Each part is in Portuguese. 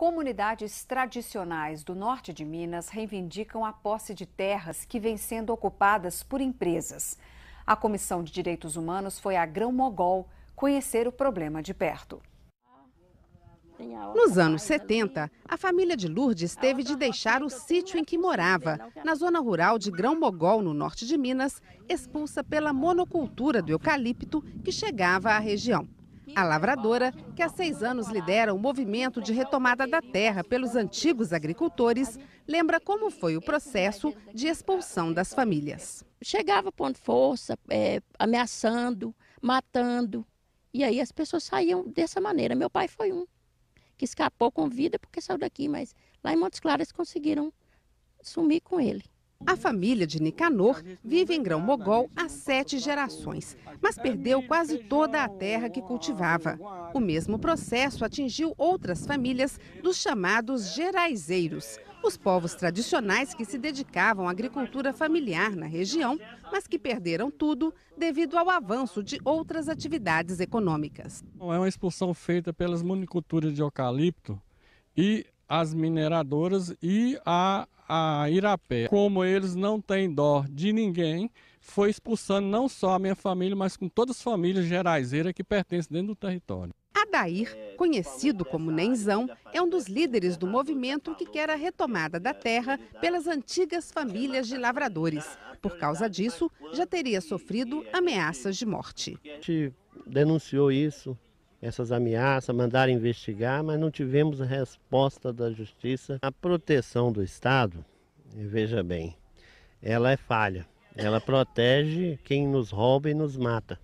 Comunidades tradicionais do norte de Minas reivindicam a posse de terras que vêm sendo ocupadas por empresas. A Comissão de Direitos Humanos foi a Grão-Mogol conhecer o problema de perto. Nos anos 70, a família de Lourdes teve de deixar o sítio em que morava, na zona rural de Grão-Mogol, no norte de Minas, expulsa pela monocultura do eucalipto que chegava à região a lavradora, que há seis anos lidera o movimento de retomada da terra pelos antigos agricultores, lembra como foi o processo de expulsão das famílias. Chegava pondo força, é, ameaçando, matando. E aí as pessoas saíam dessa maneira. Meu pai foi um que escapou com vida porque saiu daqui, mas lá em Montes Claros conseguiram sumir com ele. A família de Nicanor vive em Grão-Mogol há sete gerações, mas perdeu quase toda a terra que cultivava. O mesmo processo atingiu outras famílias dos chamados geraizeiros, os povos tradicionais que se dedicavam à agricultura familiar na região, mas que perderam tudo devido ao avanço de outras atividades econômicas. Então, é uma expulsão feita pelas monoculturas de eucalipto e as mineradoras e a, a Irapé. Como eles não têm dó de ninguém, foi expulsando não só a minha família, mas com todas as famílias geraizeiras que pertencem dentro do território. Adair, conhecido como Nenzão, é um dos líderes do movimento que quer a retomada da terra pelas antigas famílias de lavradores. Por causa disso, já teria sofrido ameaças de morte. A gente denunciou isso essas ameaças, mandaram investigar, mas não tivemos resposta da justiça. A proteção do Estado, eh, veja bem, ela é falha. Ela protege quem nos rouba e nos mata.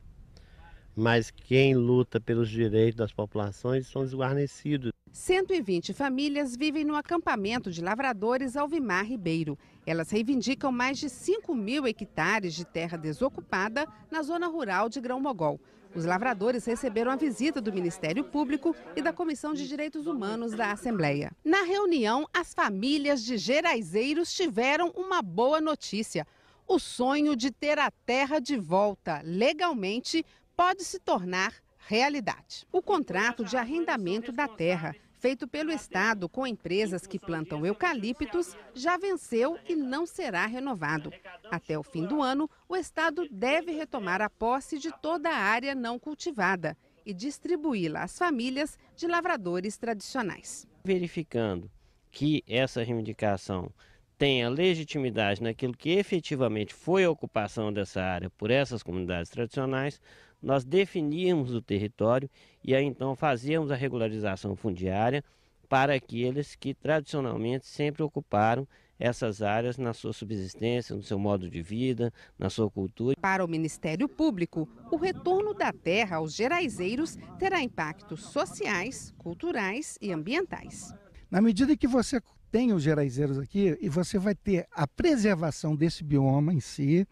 Mas quem luta pelos direitos das populações são desguarnecidos. 120 famílias vivem no acampamento de lavradores Alvimar Ribeiro. Elas reivindicam mais de 5 mil hectares de terra desocupada na zona rural de Grão-Mogol. Os lavradores receberam a visita do Ministério Público e da Comissão de Direitos Humanos da Assembleia. Na reunião, as famílias de geraizeiros tiveram uma boa notícia. O sonho de ter a terra de volta legalmente pode se tornar realidade. O contrato de arrendamento da terra feito pelo Estado com empresas que plantam eucaliptos já venceu e não será renovado. Até o fim do ano, o Estado deve retomar a posse de toda a área não cultivada e distribuí-la às famílias de lavradores tradicionais. Verificando que essa reivindicação tenha legitimidade naquilo que efetivamente foi a ocupação dessa área por essas comunidades tradicionais, nós definimos o território e aí então fazíamos a regularização fundiária para aqueles que tradicionalmente sempre ocuparam essas áreas na sua subsistência, no seu modo de vida, na sua cultura. Para o Ministério Público, o retorno da terra aos geraizeiros terá impactos sociais, culturais e ambientais. Na medida que você tem os geraizeiros aqui, e você vai ter a preservação desse bioma em si,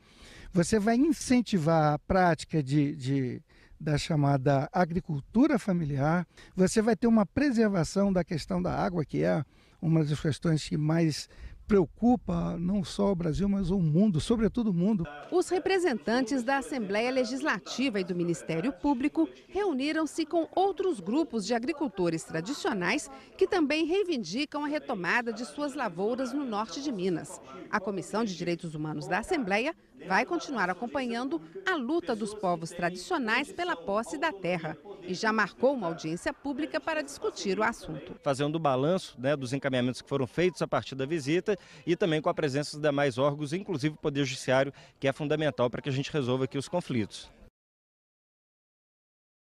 você vai incentivar a prática de, de da chamada agricultura familiar, você vai ter uma preservação da questão da água, que é uma das questões que mais preocupa não só o Brasil, mas o mundo, sobretudo o mundo. Os representantes da Assembleia Legislativa e do Ministério Público reuniram-se com outros grupos de agricultores tradicionais que também reivindicam a retomada de suas lavouras no norte de Minas. A Comissão de Direitos Humanos da Assembleia vai continuar acompanhando a luta dos povos tradicionais pela posse da terra e já marcou uma audiência pública para discutir o assunto. Fazendo o balanço né, dos encaminhamentos que foram feitos a partir da visita e também com a presença dos demais órgãos, inclusive o Poder Judiciário, que é fundamental para que a gente resolva aqui os conflitos.